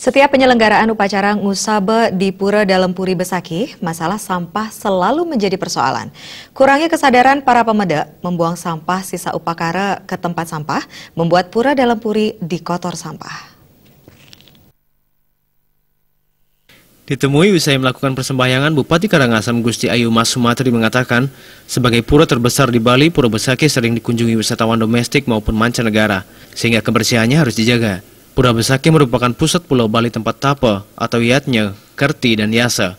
Setiap penyelenggaraan upacara Ngusabe di Pura Dalem Puri Besaki, masalah sampah selalu menjadi persoalan. Kurangnya kesadaran para pemeda membuang sampah sisa upacara ke tempat sampah, membuat Pura Dalem Puri dikotor sampah. Ditemui usai melakukan persembahyangan, Bupati Karangasem Gusti Ayu Mas Sumatri mengatakan, sebagai pura terbesar di Bali, Pura Besaki sering dikunjungi wisatawan domestik maupun mancanegara, sehingga kebersihannya harus dijaga. Pura Besaki merupakan pusat Pulau Bali tempat Tapa atau Yatnya, Kerti, dan Yasa.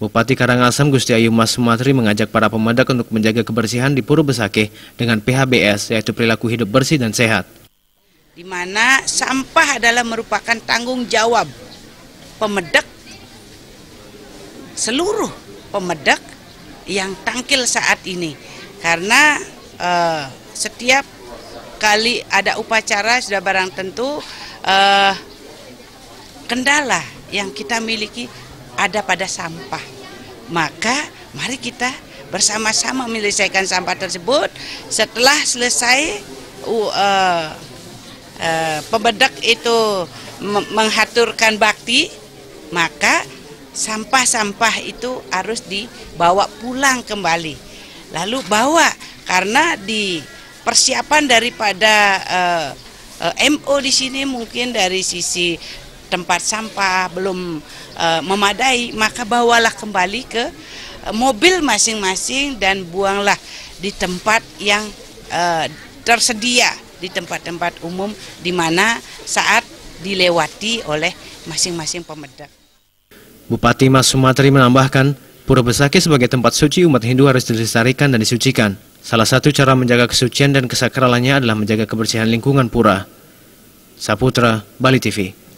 Bupati Karangasem Gusti Ayu Mas Sumatri mengajak para pemadak untuk menjaga kebersihan di Pura Besaki dengan PHBS yaitu perilaku hidup bersih dan sehat. Di mana sampah adalah merupakan tanggung jawab pemedek, seluruh pemedek yang tangkil saat ini karena eh, setiap kali ada upacara sudah barang tentu uh, kendala yang kita miliki ada pada sampah. Maka mari kita bersama-sama menyelesaikan sampah tersebut. Setelah selesai uh, uh, pembedak itu menghaturkan bakti, maka sampah-sampah itu harus dibawa pulang kembali. Lalu bawa karena di persiapan daripada uh, Eh, MO di sini mungkin dari sisi tempat sampah belum uh, memadai, maka bawalah kembali ke uh, mobil masing-masing dan buanglah di tempat yang uh, tersedia di tempat-tempat umum di mana saat dilewati oleh masing-masing pemedak. Bupati Mas Sumatri menambahkan, Pura Besaki sebagai tempat suci umat Hindu harus dilestarikan dan disucikan. Salah satu cara menjaga kesucian dan kesakralannya adalah menjaga kebersihan lingkungan pura. Saputra, Bali TV.